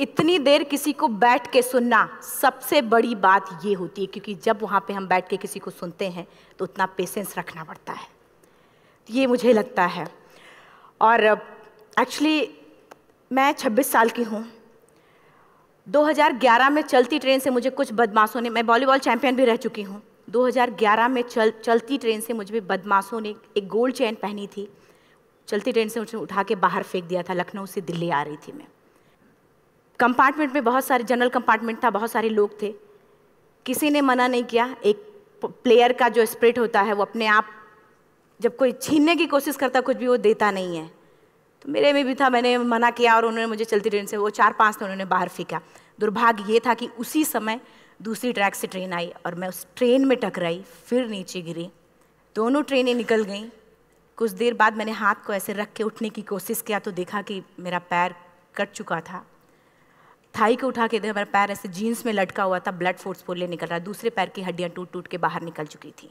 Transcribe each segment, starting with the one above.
इतनी देर किसी को बैठ के सुनना सबसे बड़ी बात ये होती है क्योंकि जब वहाँ पे हम बैठ के किसी को सुनते हैं तो उतना पेशेंस रखना पड़ता है ये मुझे लगता है और एक्चुअली मैं 26 साल की हूँ 2011 में चलती ट्रेन से मुझे कुछ बदमाशों ने मैं वॉलीबॉल चैंपियन भी रह चुकी हूँ 2011 में चल चलती ट्रेन से मुझे बदमाशों ने एक गोल्ड चैन पहनी थी चलती ट्रेन से मुझे उठा के बाहर फेंक दिया था लखनऊ से दिल्ली आ रही थी मैं कंपार्टमेंट में बहुत सारे जनरल कंपार्टमेंट था बहुत सारे लोग थे किसी ने मना नहीं किया एक प्लेयर का जो स्प्रिट होता है वो अपने आप जब कोई छीनने की कोशिश करता कुछ भी वो देता नहीं है तो मेरे में भी था मैंने मना किया और उन्होंने मुझे चलती ट्रेन से वो चार पाँच तो उन्होंने बाहर फेंका दुर्भाग्य ये था कि उसी समय दूसरी ट्रैक से ट्रेन आई और मैं उस ट्रेन में टकराई फिर नीचे गिरी दोनों ट्रेनें निकल गईं कुछ देर बाद मैंने हाथ को ऐसे रख के उठने की कोशिश किया तो देखा कि मेरा पैर कट चुका था थाई को उठा के देखा मेरा पैर ऐसे जीन्स में लटका हुआ था ब्लड फोर्स फोर्सफुली निकल रहा दूसरे पैर की हड्डियाँ टूट टूट के बाहर निकल चुकी थी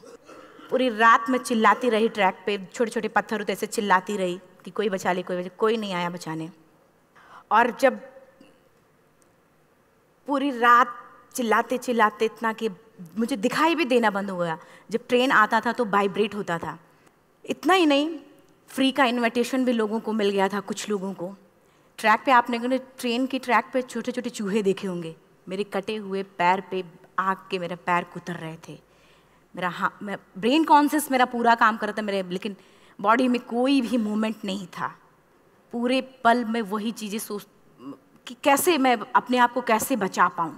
पूरी रात में चिल्लाती रही ट्रैक पे छोटे छोटे पत्थर होते ऐसे चिल्लाती रही कि कोई बचा ले कोई बचा कोई नहीं आया बचाने और जब पूरी रात चिल्लाते चिल्लाते इतना कि मुझे दिखाई भी देना बंद हो गया जब ट्रेन आता था तो वाइब्रेट होता था इतना ही नहीं फ्री का इन्विटेशन भी लोगों को मिल गया था कुछ लोगों को ट्रैक पे आपने कहा ट्रेन के ट्रैक पे छोटे छोटे चूहे देखे होंगे मेरे कटे हुए पैर पे आग के मेरे पैर कुतर रहे थे मेरा हाँ मैं ब्रेन कॉन्सियस मेरा पूरा काम कर रहा था मेरे लेकिन बॉडी में कोई भी मूवमेंट नहीं था पूरे पल में वही चीज़ें सोच कि कैसे मैं अपने आप को कैसे बचा पाऊँ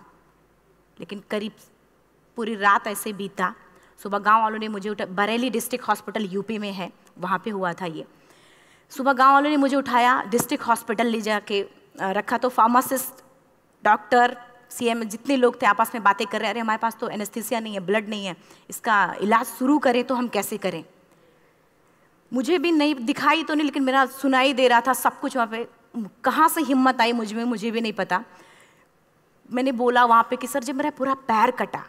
लेकिन करीब पूरी रात ऐसे बीता सुबह गांव वालों ने मुझे उठा बरेली डिस्ट्रिक्ट हॉस्पिटल यूपी में है वहाँ पे हुआ था ये सुबह गांव वालों ने मुझे उठाया डिस्ट्रिक्ट हॉस्पिटल ले जाके रखा तो फार्मासिस्ट डॉक्टर एम जितने लोग थे आपस में बातें कर रहे अरे हमारे पास तो एनेस्थीसिया नहीं है ब्लड नहीं है इसका इलाज शुरू करें तो हम कैसे करें मुझे भी नहीं दिखाई तो नहीं लेकिन मेरा सुनाई दे रहा था सब कुछ वहाँ पे कहाँ से हिम्मत आई मुझ में मुझे भी नहीं पता मैंने बोला वहाँ पे कि सर जब मेरा पूरा पैर कटा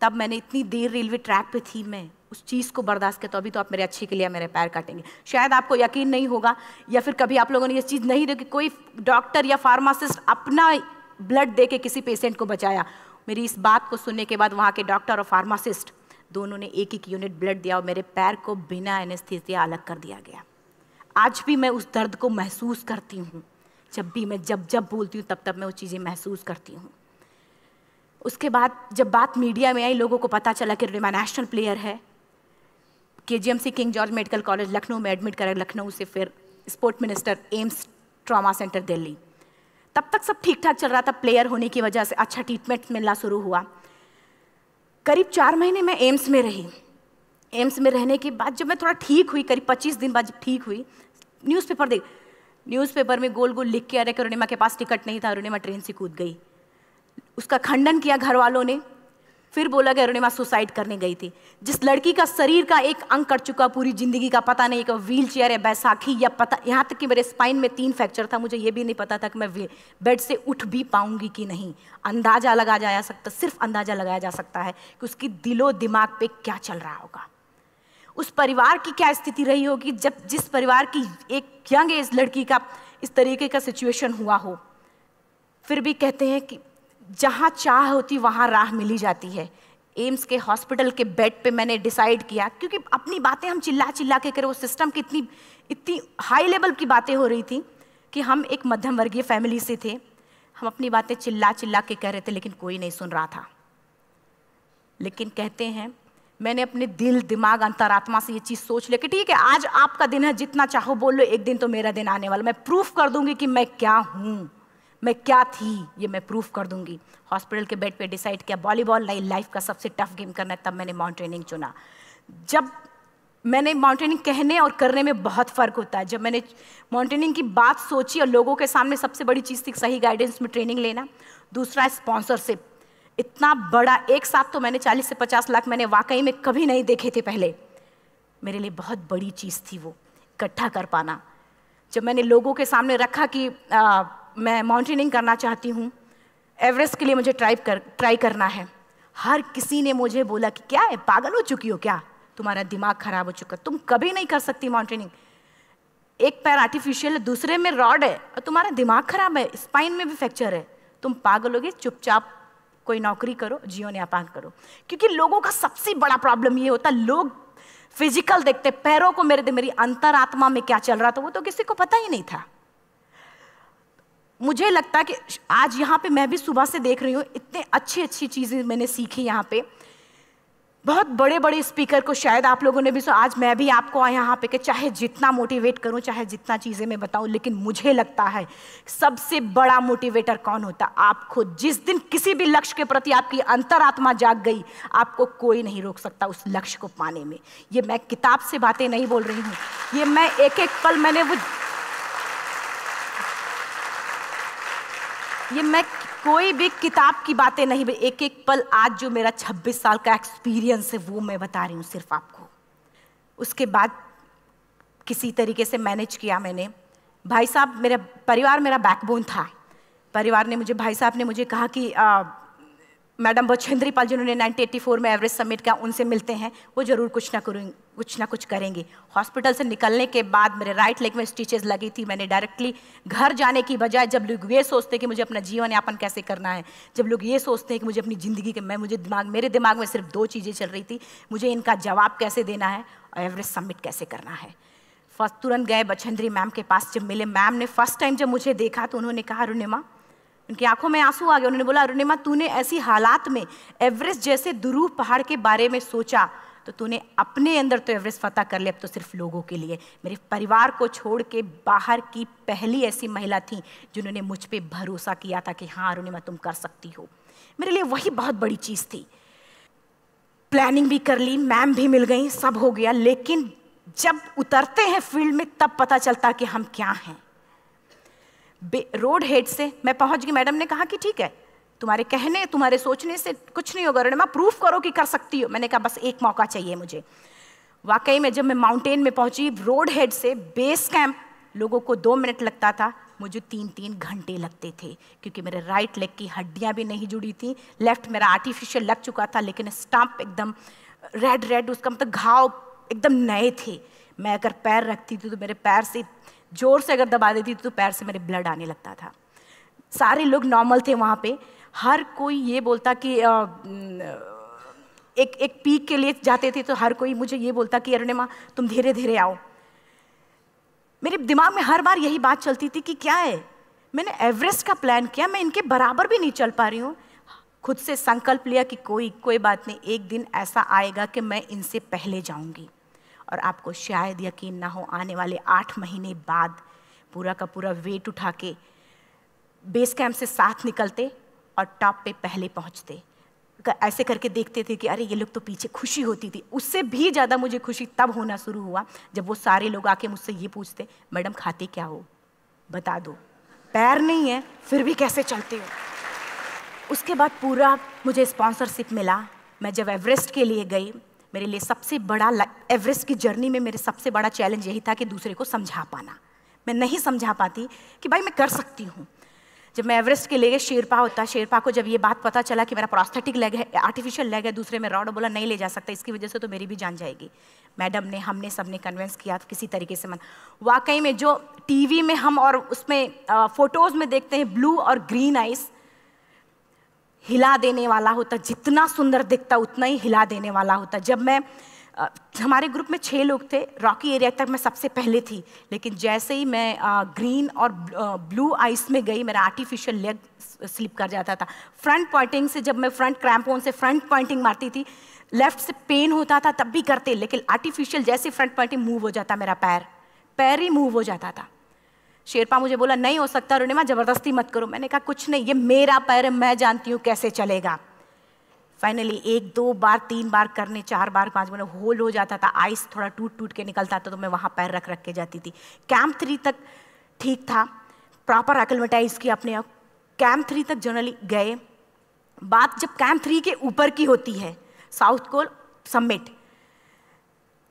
तब मैंने इतनी देर रेलवे ट्रैक पे थी मैं उस चीज़ को बर्दाश्त करते तो अभी तो आप मेरे अच्छे के लिए मेरे पैर काटेंगे शायद आपको यकीन नहीं होगा या फिर कभी आप लोगों ने ये चीज़ नहीं देखी कोई डॉक्टर या फार्मासिस्ट अपना ब्लड दे के किसी पेशेंट को बचाया मेरी इस बात को सुनने के बाद वहाँ के डॉक्टर और फार्मासिस्ट दोनों ने एक एक यूनिट ब्लड दिया और मेरे पैर को बिना एनेस्थीसिया अलग कर दिया गया आज भी मैं उस दर्द को महसूस करती हूँ जब भी मैं जब जब बोलती हूँ तब तब मैं वो चीज़ें महसूस करती हूँ उसके बाद जब बात मीडिया में आई लोगों को पता चला कि रिमा नेशनल प्लेयर है K G King George medical college Lucknow में एडमिट करा लखनऊ से फिर sport minister AIIMS trauma centre Delhi तब तक सब ठीक ठाक चल रहा था प्लेयर होने की वजह से अच्छा ट्रीटमेंट मिलना शुरू हुआ करीब चार महीने मैं एम्स में रही एम्स में रहने के बाद जब मैं थोड़ा ठीक हुई करीब पच्चीस दिन बाद जब ठीक हुई न्यूज़पेपर देख न्यूज़पेपर में गोल गोल लिख के अरे अरुणिमा के पास टिकट नहीं था अरुणिमा ट्रेन से कूद गई उसका खंडन किया घर वालों ने फिर बोला गया अरुणिमा सुसाइड करने गई थी जिस लड़की का शरीर का एक अंग कट चुका पूरी जिंदगी का पता नहीं व्हील चेयर या बैसाखी या पता यहाँ तक कि मेरे स्पाइन में तीन फ्रैक्चर था मुझे ये भी नहीं पता था कि मैं बेड से उठ भी पाऊंगी कि नहीं अंदाज़ा लगाया जा सकता सिर्फ अंदाज़ा लगाया जा सकता है कि उसकी दिलो दिमाग पे क्या चल रहा होगा उस परिवार की क्या स्थिति रही होगी जब जिस परिवार की एक यंग एज लड़की का इस तरीके का सिचुएशन हुआ हो फिर भी कहते हैं कि जहाँ चाह होती वहाँ राह मिली जाती है एम्स के हॉस्पिटल के बेड पे मैंने डिसाइड किया क्योंकि अपनी बातें हम चिल्ला चिल्ला के करें वो सिस्टम की इतनी इतनी हाई लेवल की बातें हो रही थी कि हम एक मध्यम वर्गीय फैमिली से थे हम अपनी बातें चिल्ला चिल्ला के कह रहे थे लेकिन कोई नहीं सुन रहा था लेकिन कहते हैं मैंने अपने दिल दिमाग अंतरात्मा से ये चीज़ सोच लिया कि ठीक है आज आपका दिन है जितना चाहो बोल लो एक दिन तो मेरा दिन आने वाला मैं प्रूफ कर दूंगी कि मैं क्या हूँ मैं क्या थी ये मैं प्रूफ कर दूंगी हॉस्पिटल के बेड पे डिसाइड किया वॉलीबॉल लाइफ का सबसे टफ गेम करना है तब मैंने माउंटेनिंग चुना जब मैंने माउंटेनिंग कहने और करने में बहुत फ़र्क होता है जब मैंने माउंटेनिंग की बात सोची और लोगों के सामने सबसे बड़ी चीज़ थी सही गाइडेंस में ट्रेनिंग लेना दूसरा स्पॉन्सरशिप इतना बड़ा एक साथ तो मैंने 40 से 50 लाख मैंने वाकई में कभी नहीं देखे थे पहले मेरे लिए बहुत बड़ी चीज़ थी वो इकट्ठा कर पाना जब मैंने लोगों के सामने रखा कि आ, मैं माउंटेनिंग करना चाहती हूँ एवरेस्ट के लिए मुझे ट्राई कर ट्राई करना है हर किसी ने मुझे बोला कि क्या है पागल हो चुकी हो क्या तुम्हारा दिमाग खराब हो चुका तुम कभी नहीं कर सकती माउंटेनिंग एक पैर आर्टिफिशियल है दूसरे में रॉड है और तुम्हारा दिमाग खराब है स्पाइन में भी फ्रैक्चर है तुम पागल होगे चुपचाप कोई नौकरी करो जीवन यापन करो क्योंकि लोगों का सबसे बड़ा प्रॉब्लम ये होता है लोग फिजिकल देखते पैरों को मेरे मेरी अंतरात्मा में क्या चल रहा था वो तो किसी को पता ही नहीं था मुझे लगता है कि आज यहाँ पे मैं भी सुबह से देख रही हूँ इतने अच्छी अच्छी चीज़ें मैंने सीखी यहाँ पे बहुत बड़े बड़े स्पीकर को शायद आप लोगों ने भी सो आज मैं भी आपको यहाँ पे कि चाहे जितना मोटिवेट करूँ चाहे जितना चीज़ें मैं बताऊँ लेकिन मुझे लगता है सबसे बड़ा मोटिवेटर कौन होता आप खुद जिस दिन किसी भी लक्ष्य के प्रति आपकी अंतरात्मा जाग गई आपको कोई नहीं रोक सकता उस लक्ष्य को पाने में ये मैं किताब से बातें नहीं बोल रही हूँ ये मैं एक एक पल मैंने वो ये मैं कोई भी किताब की बातें नहीं एक एक पल आज जो मेरा 26 साल का एक्सपीरियंस है वो मैं बता रही हूँ सिर्फ आपको उसके बाद किसी तरीके से मैनेज किया मैंने भाई साहब मेरा परिवार मेरा बैकबोन था परिवार ने मुझे भाई साहब ने मुझे कहा कि आ, मैडम बछेंद्री पाल जिन्होंने 1984 में एवरेस्ट समिट किया उनसे मिलते हैं वो जरूर कुछ ना करेंगे कुछ ना कुछ करेंगे हॉस्पिटल से निकलने के बाद मेरे राइट लेग में स्टिचेज लगी थी मैंने डायरेक्टली घर जाने की बजाय जब लोग ये सोचते कि मुझे अपना जीवन यापन कैसे करना है जब लोग ये सोचते हैं कि मुझे अपनी ज़िंदगी के मैं मुझे दिमाग मेरे दिमाग में सिर्फ दो चीज़ें चल रही थी मुझे इनका जवाब कैसे देना है और एवरेस्ट सबमिट कैसे करना है फर्स्ट तुरंत गए बछेंद्री मैम के पास जब मिले मैम ने फर्स्ट टाइम जब मुझे देखा तो उन्होंने कहा रुनिमा उनकी आंखों में आंसू आ गए उन्होंने बोला अरुणिमा तूने ऐसी हालात में एवरेस्ट जैसे दुरूह पहाड़ के बारे में सोचा तो तूने अपने अंदर तो एवरेस्ट फतह कर लिया अब तो सिर्फ लोगों के लिए मेरे परिवार को छोड़ के बाहर की पहली ऐसी महिला थी जिन्होंने मुझ पर भरोसा किया था कि हाँ अरुणिमा तुम कर सकती हो मेरे लिए वही बहुत बड़ी चीज़ थी प्लानिंग भी कर ली मैम भी मिल गई सब हो गया लेकिन जब उतरते हैं फील्ड में तब पता चलता कि हम क्या हैं रोड हेड से मैं पहुंच गई मैडम ने कहा कि ठीक है तुम्हारे कहने तुम्हारे सोचने से कुछ नहीं होगा रणिमा प्रूफ करो कि कर सकती हो मैंने कहा बस एक मौका चाहिए मुझे वाकई में जब मैं माउंटेन में पहुंची रोड हेड से बेस कैंप लोगों को दो मिनट लगता था मुझे तीन तीन घंटे लगते थे क्योंकि मेरे राइट लेग की हड्डियां भी नहीं जुड़ी थी लेफ्ट मेरा आर्टिफिशियल लग चुका था लेकिन स्टम्प एकदम रेड रेड उसका मतलब घाव एकदम नए थे मैं अगर पैर रखती थी तो मेरे पैर से ज़ोर से अगर दबा देती तो पैर से मेरे ब्लड आने लगता था सारे लोग नॉर्मल थे वहाँ पे हर कोई ये बोलता कि आ, एक एक पीक के लिए जाते थे तो हर कोई मुझे ये बोलता कि अरुणिमा तुम धीरे धीरे आओ मेरे दिमाग में हर बार यही बात चलती थी कि क्या है मैंने एवरेस्ट का प्लान किया मैं इनके बराबर भी नहीं चल पा रही हूँ खुद से संकल्प लिया कि कोई कोई बात नहीं एक दिन ऐसा आएगा कि मैं इनसे पहले जाऊँगी और आपको शायद यकीन ना हो आने वाले आठ महीने बाद पूरा का पूरा वेट उठा के बेस कैंप से साथ निकलते और टॉप पे पहले पहुंचते ऐसे करके देखते थे कि अरे ये लोग तो पीछे खुशी होती थी उससे भी ज़्यादा मुझे खुशी तब होना शुरू हुआ जब वो सारे लोग आके मुझसे ये पूछते मैडम खाते क्या हो बता दो पैर नहीं है फिर भी कैसे चलते हो उसके बाद पूरा मुझे स्पॉन्सरशिप मिला मैं जब एवरेस्ट के लिए गई मेरे लिए सबसे बड़ा एवरेस्ट की जर्नी में मेरे सबसे बड़ा चैलेंज यही था कि दूसरे को समझा पाना मैं नहीं समझा पाती कि भाई मैं कर सकती हूँ जब मैं एवरेस्ट के लिए शेरपा होता शेरपा को जब ये बात पता चला कि मेरा प्रोस्थेटिक लेग है आर्टिफिशियल लेग है दूसरे में रॉड बोला नहीं ले जा सकता इसकी वजह से तो मेरी भी जान जाएगी मैडम ने हमने सब ने कन्वेंस किया किसी तरीके से मन वाकई में जो टीवी में हम और उसमें फ़ोटोज़ में देखते हैं ब्लू और ग्रीन आइस हिला देने वाला होता जितना सुंदर दिखता उतना ही हिला देने वाला होता जब मैं आ, हमारे ग्रुप में छः लोग थे रॉकी एरिया तक मैं सबसे पहले थी लेकिन जैसे ही मैं आ, ग्रीन और ब्लू आइस में गई मेरा आर्टिफिशियल लेग स्लिप कर जाता था फ्रंट पॉइंटिंग से जब मैं फ्रंट क्रैम्पोन से फ्रंट पॉइंटिंग मारती थी लेफ्ट से पेन होता था तब भी करते लेकिन आर्टिफिशियल जैसे फ्रंट पॉइंटिंग मूव हो जाता मेरा पैर पैर ही मूव हो जाता था शेरपा मुझे बोला नहीं हो सकता अरुणिमा ज़बरदस्ती मत करो मैंने कहा कुछ नहीं ये मेरा पैर मैं जानती हूँ कैसे चलेगा फाइनली एक दो बार तीन बार करने चार बार पांच बार होल हो जाता था आइस थोड़ा टूट टूट के निकलता था तो मैं वहाँ पैर रख रख के जाती थी कैम्प थ्री तक ठीक था प्रॉपर एक्लमेटाइज किया अपने आप कैम्प थ्री तक जनरली गए बात जब कैम्प थ्री के ऊपर की होती है साउथ कोल समिट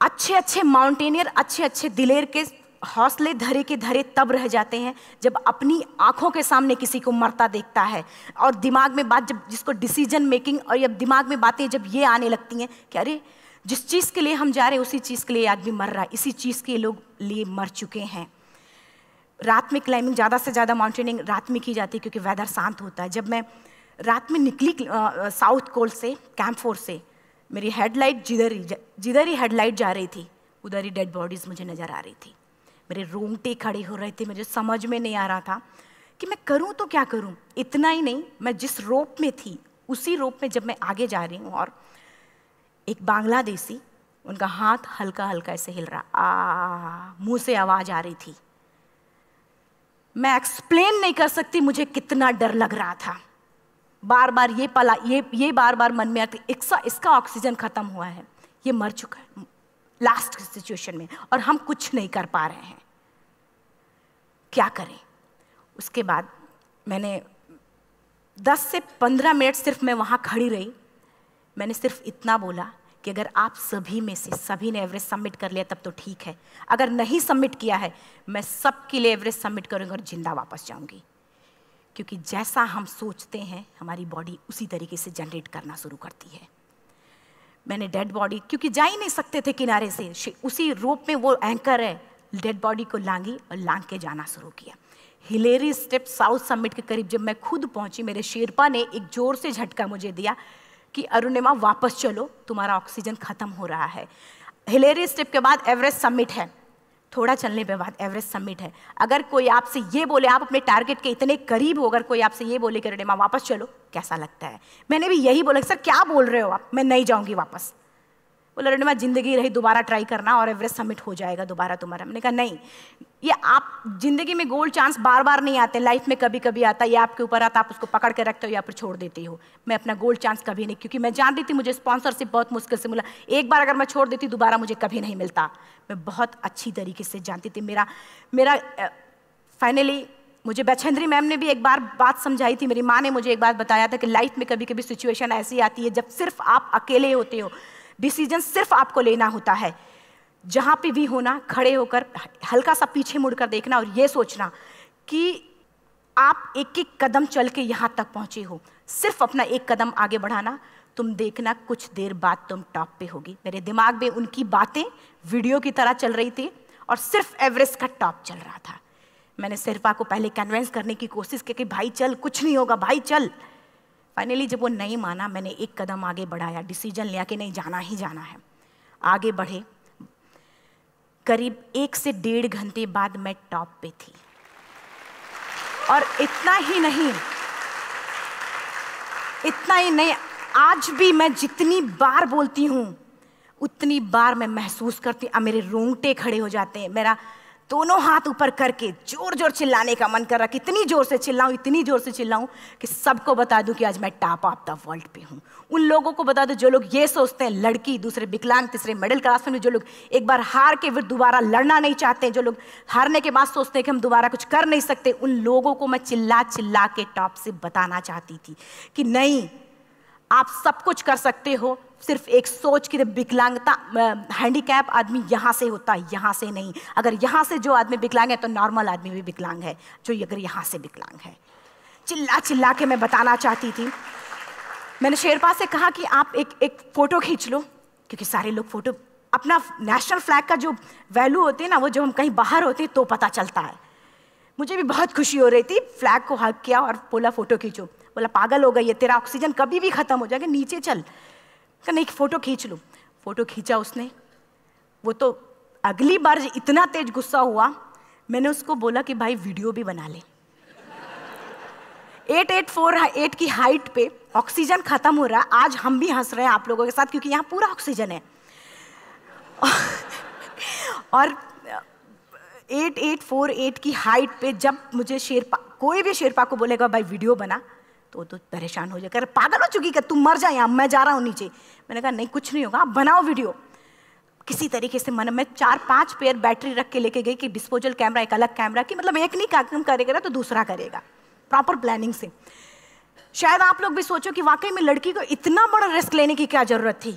अच्छे अच्छे माउंटेनियर अच्छे अच्छे दिलेर के हौसले धरे के धरे तब रह जाते हैं जब अपनी आंखों के सामने किसी को मरता देखता है और दिमाग में बात जब जिसको डिसीजन मेकिंग और जब दिमाग में बातें जब ये आने लगती हैं कि अरे जिस चीज़ के लिए हम जा रहे हैं उसी चीज़ के लिए आदमी मर रहा है इसी चीज़ के लोग लिए मर चुके हैं रात में क्लाइंबिंग ज़्यादा से ज़्यादा माउंटेनिंग रात में की जाती है क्योंकि वेदर शांत होता है जब मैं रात में निकली साउथ कोल से कैंप फोर से मेरी हेडलाइट जिधर ही जिधर ही हेडलाइट जा रही थी उधर ही डेड बॉडीज़ मुझे नज़र आ रही थी मेरे रोंगटे खड़े हो रहे थे मुझे समझ में नहीं आ रहा था कि मैं करूं तो क्या करूं इतना ही नहीं मैं जिस रोप में थी उसी रोप में जब मैं आगे जा रही हूं और एक बांग्लादेशी उनका हाथ हल्का हल्का ऐसे हिल रहा आ मुंह से आवाज़ आ रही थी मैं एक्सप्लेन नहीं कर सकती मुझे कितना डर लग रहा था बार बार ये पला ये ये बार बार मन में आती इसका इसका ऑक्सीजन ख़त्म हुआ है ये मर चुका है लास्ट सिचुएशन में और हम कुछ नहीं कर पा रहे हैं क्या करें उसके बाद मैंने 10 से 15 मिनट सिर्फ मैं वहाँ खड़ी रही मैंने सिर्फ इतना बोला कि अगर आप सभी में से सभी ने एवरेज सबमिट कर लिया तब तो ठीक है अगर नहीं सबमिट किया है मैं सबके लिए एवरेज सबमिट करूँगी और ज़िंदा वापस जाऊँगी क्योंकि जैसा हम सोचते हैं हमारी बॉडी उसी तरीके से जनरेट करना शुरू करती है मैंने डेड बॉडी क्योंकि जा ही नहीं सकते थे किनारे से उसी रोप में वो एंकर है डेड बॉडी को लांगी और लांग के जाना शुरू किया हिलेरी स्टेप साउथ समिट के करीब जब मैं खुद पहुंची मेरे शेरपा ने एक जोर से झटका मुझे दिया कि अरुणिमा वापस चलो तुम्हारा ऑक्सीजन खत्म हो रहा है हिलेरी स्टेप के बाद एवरेस्ट समिट है थोड़ा चलने पे बाद एवरेस्ट समिट है अगर कोई आपसे ये बोले आप अपने टारगेट के इतने करीब हो अगर कोई आपसे ये बोले कि माँ वापस चलो कैसा लगता है मैंने भी यही बोला सर क्या बोल रहे हो आप मैं नहीं जाऊंगी वापस बोले अरुण मैं ज़िंदगी रही दोबारा ट्राई करना और एवरेस्ट समिट हो जाएगा दोबारा तुम्हारा मैंने कहा नहीं ये आप ज़िंदगी में गोल्ड चांस बार बार नहीं आते लाइफ में कभी कभी आता है ये आपके ऊपर आता आप उसको पकड़ के रखते हो या फिर छोड़ देती हो मैं अपना गोल्ड चांस कभी नहीं क्योंकि मैं जान रही थी मुझे स्पॉन्सरशिप बहुत मुश्किल से मिला एक बार अगर मैं छोड़ देती दोबारा मुझे कभी नहीं मिलता मैं बहुत अच्छी तरीके से जानती थी मेरा मेरा फाइनली मुझे बैचेंद्री मैम ने भी एक बार बात समझाई थी मेरी माँ ने मुझे एक बार बताया था कि लाइफ में कभी कभी सिचुएशन ऐसी आती है जब सिर्फ आप अकेले होते हो डिसीजन सिर्फ आपको लेना होता है जहाँ पे भी होना खड़े होकर हल्का सा पीछे मुड़कर देखना और ये सोचना कि आप एक एक कदम चल के यहाँ तक पहुँचे हो सिर्फ अपना एक कदम आगे बढ़ाना तुम देखना कुछ देर बाद तुम टॉप पे होगी मेरे दिमाग में उनकी बातें वीडियो की तरह चल रही थी और सिर्फ एवरेस्ट का टॉप चल रहा था मैंने सिर्फ आपको पहले कन्वेंस करने की कोशिश की कि भाई चल कुछ नहीं होगा भाई चल फाइनली जब वो नहीं माना मैंने एक कदम आगे बढ़ाया डिसीजन लिया कि नहीं जाना ही जाना है आगे बढ़े करीब एक से डेढ़ घंटे बाद मैं टॉप पे थी और इतना ही नहीं इतना ही नहीं आज भी मैं जितनी बार बोलती हूँ उतनी बार मैं महसूस करती अब मेरे रोंगटे खड़े हो जाते हैं मेरा दोनों हाथ ऊपर करके जोर जोर चिल्लाने का मन कर रहा कितनी जोर से चिल्लाऊं इतनी जोर से चिल्लाऊं कि सबको बता दूं कि आज मैं टॉप ऑफ द वर्ल्ड पे हूँ उन लोगों को बता दूं जो लोग ये सोचते हैं लड़की दूसरे विकलांग तीसरे मिडिल क्लास में जो लोग एक बार हार के फिर दोबारा लड़ना नहीं चाहते जो लोग हारने के बाद सोचते हैं कि हम दोबारा कुछ कर नहीं सकते उन लोगों को मैं चिल्ला चिल्ला के टॉप से बताना चाहती थी कि नहीं आप सब कुछ कर सकते हो सिर्फ एक सोच की विकलांगता हैंडीकैप आदमी यहाँ से होता है यहाँ से नहीं अगर यहाँ से जो आदमी विकलांग है तो नॉर्मल आदमी भी विकलांग है जो अगर यहाँ से विकलांग है चिल्ला चिल्ला के मैं बताना चाहती थी मैंने शेरपा से कहा कि आप एक एक फ़ोटो खींच लो क्योंकि सारे लोग फ़ोटो अपना नेशनल फ्लैग का जो वैल्यू होती है ना वो जब हम कहीं बाहर होते हैं तो पता चलता है मुझे भी बहुत खुशी हो रही थी फ्लैग को हक किया और बोला फ़ोटो खींचो बोला पागल हो गई है तेरा ऑक्सीजन कभी भी ख़त्म हो जाएगा नीचे चल कहा नहीं फ़ोटो खींच लूँ फ़ोटो खींचा उसने वो तो अगली बार इतना तेज गुस्सा हुआ मैंने उसको बोला कि भाई वीडियो भी बना ले एट एट फोर एट की हाइट पे ऑक्सीजन खत्म हो रहा है आज हम भी हंस रहे हैं आप लोगों के साथ क्योंकि यहाँ पूरा ऑक्सीजन है और एट एट फोर एट की हाइट पे जब मुझे शेरपा कोई भी शेरपा को बोलेगा भाई वीडियो बना तो तो परेशान हो जाए कह पागल हो चुकी क्या तुम मर जाए यहाँ मैं जा रहा हूँ नीचे मैंने कहा नहीं कुछ नहीं होगा आप बनाओ वीडियो किसी तरीके से मन में चार पांच पेयर बैटरी रख के लेके गई कि डिस्पोजल कैमरा एक अलग कैमरा कि मतलब एक नहीं काम करेगा तो दूसरा करेगा प्रॉपर प्लानिंग से शायद आप लोग भी सोचो कि वाकई में लड़की को इतना बड़ा रिस्क लेने की क्या ज़रूरत थी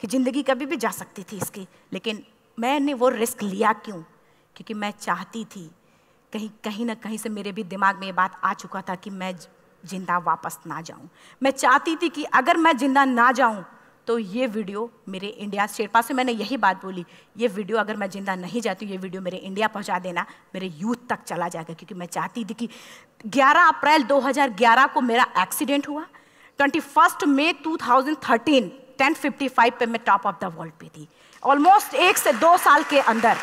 कि ज़िंदगी कभी भी जा सकती थी इसकी लेकिन मैंने वो रिस्क लिया क्यों क्योंकि मैं चाहती थी कहीं कहीं ना कहीं से मेरे भी दिमाग में ये बात आ चुका था कि मैं जिंदा वापस ना जाऊं मैं चाहती थी कि अगर मैं जिंदा ना जाऊं तो ये वीडियो मेरे इंडिया शेरपा से मैंने यही बात बोली ये वीडियो अगर मैं जिंदा नहीं जाती ये वीडियो मेरे इंडिया पहुंचा देना मेरे यूथ तक चला जाएगा क्योंकि मैं चाहती थी कि 11 अप्रैल 2011 को मेरा एक्सीडेंट हुआ 21 मई 2013 10:55 पे मैं टॉप ऑफ द वर्ल्ड पे थी ऑलमोस्ट एक से दो साल के अंदर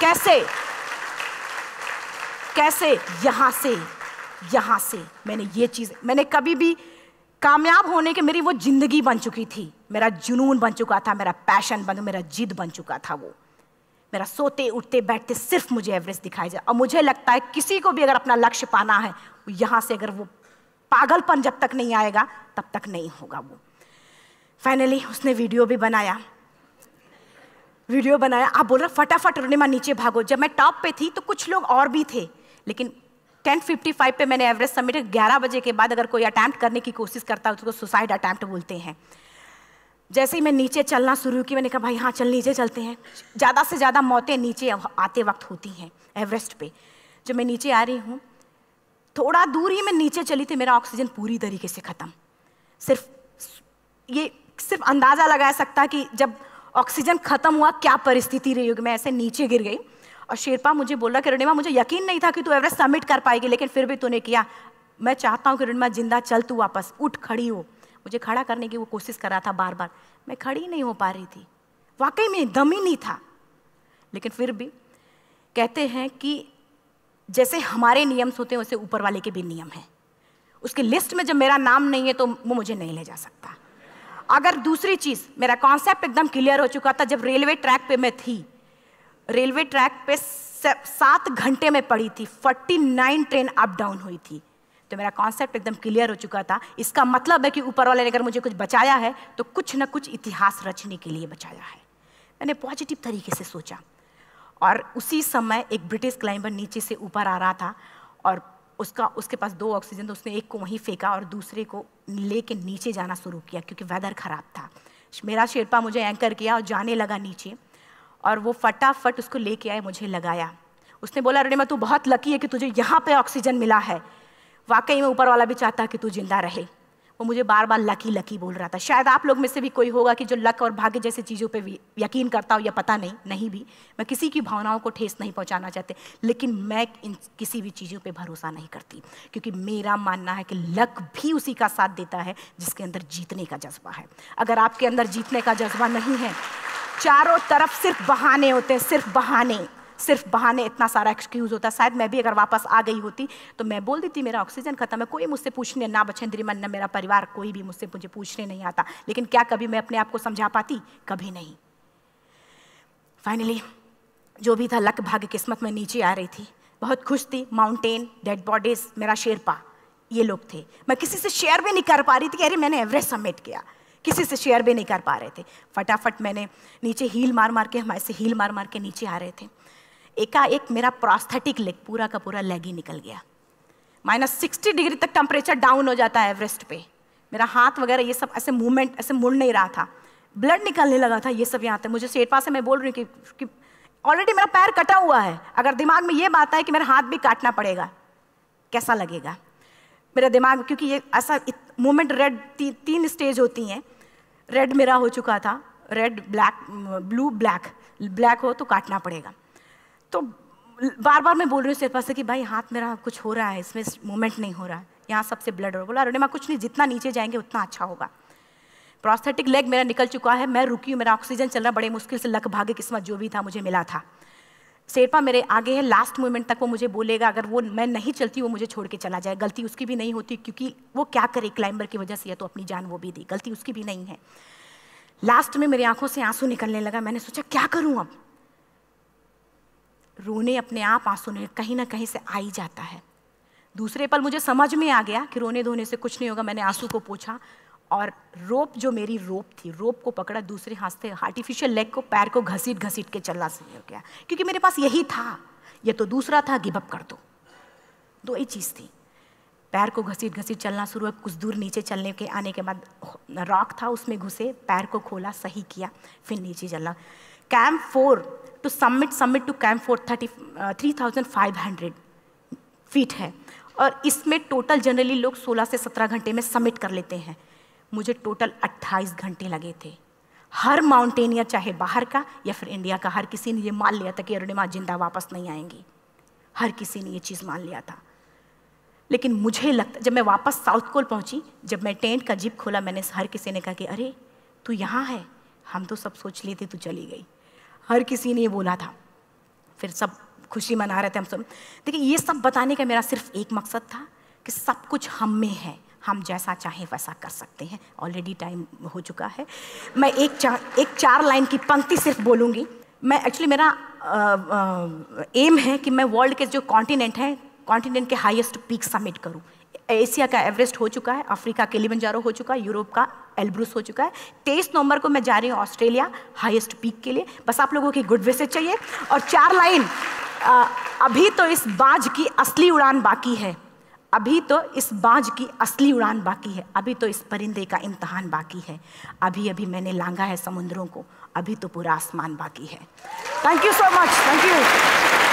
कैसे कैसे यहाँ से यहाँ से मैंने ये चीज़ मैंने कभी भी कामयाब होने के मेरी वो ज़िंदगी बन चुकी थी मेरा जुनून बन चुका था मेरा पैशन बन मेरा जिद बन चुका था वो मेरा सोते उठते बैठते सिर्फ मुझे एवरेस्ट दिखाई जाए और मुझे लगता है किसी को भी अगर अपना लक्ष्य पाना है यहाँ से अगर वो पागलपन जब तक नहीं आएगा तब तक नहीं होगा वो फाइनली उसने वीडियो भी बनाया वीडियो बनाया आप बोल रहे फटाफट रोने नीचे भागो जब मैं टॉप पे थी तो कुछ लोग और भी थे लेकिन 10:55 पे मैंने एवरेज सबमिट 11 बजे के बाद अगर कोई अटैम्प्ट करने की कोशिश करता है उसको सुसाइड अटैम्प्ट बोलते हैं जैसे ही मैं नीचे चलना शुरू की मैंने कहा भाई हाँ चल नीचे चलते हैं ज़्यादा से ज़्यादा मौतें नीचे आते वक्त होती हैं एवरेस्ट पे जब मैं नीचे आ रही हूँ थोड़ा दूर ही मैं नीचे चली थी मेरा ऑक्सीजन पूरी तरीके से ख़त्म सिर्फ ये सिर्फ अंदाज़ा लगा सकता कि जब ऑक्सीजन ख़त्म हुआ क्या परिस्थिति रही होगी मैं ऐसे नीचे गिर गई और शेरपा मुझे बोला कि रणिमा मुझे यकीन नहीं था कि तू एवरेस्ट सबमिट कर पाएगी लेकिन फिर भी तूने किया मैं चाहता हूँ कि रणिमा जिंदा चल तू वापस उठ खड़ी हो मुझे खड़ा करने की वो कोशिश कर रहा था बार बार मैं खड़ी नहीं हो पा रही थी वाकई में दम ही नहीं था लेकिन फिर भी कहते हैं कि जैसे हमारे नियम्स होते हैं वैसे ऊपर वाले के भी नियम हैं उसकी लिस्ट में जब मेरा नाम नहीं है तो वो मुझे नहीं ले जा सकता अगर दूसरी चीज़ मेरा कॉन्सेप्ट एकदम क्लियर हो चुका था जब रेलवे ट्रैक पे मैं थी रेलवे ट्रैक पे सात घंटे में पड़ी थी 49 ट्रेन अप डाउन हुई थी तो मेरा कॉन्सेप्ट एकदम क्लियर हो चुका था इसका मतलब है कि ऊपर वाले ने अगर मुझे कुछ बचाया है तो कुछ ना कुछ इतिहास रचने के लिए बचाया है मैंने पॉजिटिव तरीके से सोचा और उसी समय एक ब्रिटिश क्लाइंबर नीचे से ऊपर आ रहा था और उसका उसके पास दो ऑक्सीजन तो उसने एक को वहीं फेंका और दूसरे को लेके नीचे जाना शुरू किया क्योंकि वेदर ख़राब था मेरा शेरपा मुझे एंकर किया और जाने लगा नीचे और वो फटाफट उसको लेके आए मुझे लगाया उसने बोला रेणिमा तू बहुत लकी है कि तुझे यहाँ पे ऑक्सीजन मिला है वाकई में ऊपर वाला भी चाहता कि तू जिंदा रहे वो मुझे बार बार लकी लकी बोल रहा था शायद आप लोग में से भी कोई होगा कि जो लक और भाग्य जैसी चीज़ों पर यकीन करता हो या पता नहीं नहीं भी मैं किसी की भावनाओं को ठेस नहीं पहुंचाना चाहते लेकिन मैं इन किसी भी चीज़ों पे भरोसा नहीं करती क्योंकि मेरा मानना है कि लक भी उसी का साथ देता है जिसके अंदर जीतने का जज्बा है अगर आपके अंदर जीतने का जज्बा नहीं है चारों तरफ सिर्फ बहाने होते हैं सिर्फ बहाने सिर्फ बहाने इतना सारा एक्सक्यूज़ होता है शायद मैं भी अगर वापस आ गई होती तो मैं बोल देती मेरा ऑक्सीजन खत्म है कोई मुझसे पूछने ना बछेंद्री मन न मेरा परिवार कोई भी मुझसे मुझे पूछने नहीं आता लेकिन क्या कभी मैं अपने आप को समझा पाती कभी नहीं फाइनली जो भी था लक भाग्य किस्मत में नीचे आ रही थी बहुत खुश थी माउंटेन डेड बॉडीज मेरा शेरपा ये लोग थे मैं किसी से शेयर भी नहीं कर पा रही थी कि अरे मैंने एवरेस्ट सबमिट किया किसी से शेयर भी नहीं कर पा रहे थे फटाफट मैंने नीचे हील मार मार के हमारे से हील मार मार के नीचे आ रहे थे एकाएक मेरा प्रोस्थेटिक लेग पूरा का पूरा लेग ही निकल गया माइनस सिक्सटी डिग्री तक टेम्परेचर डाउन हो जाता है एवरेस्ट पे मेरा हाथ वगैरह ये सब ऐसे मूवमेंट ऐसे मुड़ नहीं रहा था ब्लड निकलने लगा था ये सब यहाँ था मुझे शेरपा से मैं बोल रही हूँ कि ऑलरेडी मेरा पैर कटा हुआ है अगर दिमाग में ये बात आए कि मेरा हाथ भी काटना पड़ेगा कैसा लगेगा मेरा दिमाग क्योंकि ये ऐसा मूवमेंट रेड ती, तीन स्टेज होती हैं रेड मेरा हो चुका था red black blue black black हो तो काटना पड़ेगा तो बार बार मैं बोल रही हूँ शेरपा से कि भाई हाथ मेरा कुछ हो रहा है इसमें मूवमेंट नहीं हो रहा है यहाँ सबसे ब्लड हो बोला अरुणिमा कुछ नहीं जितना नीचे जाएंगे उतना अच्छा होगा प्रोस्थेटिक लेग मेरा निकल चुका है मैं रुकी हूँ मेरा ऑक्सीजन चलना बड़े मुश्किल से लक भागे किस्मत जो भी था मुझे मिला था शेरपा मेरे आगे है लास्ट मोमेंट तक वो मुझे बोलेगा अगर वो मैं नहीं चलती वो मुझे छोड़ के चला जाए गलती उसकी भी नहीं होती क्योंकि वो क्या करे क्लाइंबर की वजह से या तो अपनी जान वो भी दी गलती उसकी भी नहीं है लास्ट में मेरी आंखों से आंसू निकलने लगा मैंने सोचा क्या करूं अब रोने अपने आप आंसू ने कहीं ना कहीं से आ ही जाता है दूसरे पल मुझे समझ में आ गया कि रोने धोने से कुछ नहीं होगा मैंने आंसू को पूछा और रोप जो मेरी रोप थी रोप को पकड़ा दूसरे हाथ से आर्टिफिशियल लेग को पैर को घसीट घसीट के चलना शुरू हो गया क्योंकि मेरे पास यही था ये तो दूसरा था गिवअप कर दो दो ही चीज़ थी पैर को घसीट घसीट चलना शुरू हुआ कुछ दूर नीचे चलने के आने के बाद रॉक था उसमें घुसे पैर को खोला सही किया फिर नीचे चला camp four to summit summit to camp four thirty three thousand five hundred feet है और इसमें टोटल जनरली लोग 16 से 17 घंटे में सबमिट कर लेते हैं मुझे टोटल 28 घंटे लगे थे हर माउंटेनियर चाहे बाहर का या फिर इंडिया का हर किसी ने ये मान लिया था कि अरुणिमा जिंदा वापस नहीं आएंगी हर किसी ने ये चीज़ मान लिया था लेकिन मुझे लगता जब मैं वापस साउथ कोल पहुंची जब मैं टेंट का जिप खोला मैंने हर किसी ने कहा कि अरे तू यहाँ है हम तो सब सोच लेते तू चली गई हर किसी ने ये बोला था फिर सब खुशी मना रहे थे हम सब देखिए ये सब बताने का मेरा सिर्फ एक मकसद था कि सब कुछ हम में है हम जैसा चाहें वैसा कर सकते हैं ऑलरेडी टाइम हो चुका है मैं एक चार एक चार लाइन की पंक्ति सिर्फ बोलूँगी मैं एक्चुअली मेरा एम है कि मैं वर्ल्ड के जो कॉन्टिनेंट हैं कॉन्टिनेंट के हाईएस्ट पीक समिट करूँ एशिया का एवरेस्ट हो चुका है अफ्रीका के लिमंजारो हो चुका है यूरोप का एल्ब्रूस हो चुका है तेईस नवंबर को मैं जा रही हूँ ऑस्ट्रेलिया हाईएस्ट पीक के लिए बस आप लोगों की गुड विशेज चाहिए और चार लाइन अभी तो इस बाज की असली उड़ान बाकी है अभी तो इस बाज की असली उड़ान बाकी है अभी तो इस परिंदे का इम्तहान बाकी है अभी अभी मैंने लांगा है समुद्रों को अभी तो पूरा आसमान बाकी है thank you so much thank you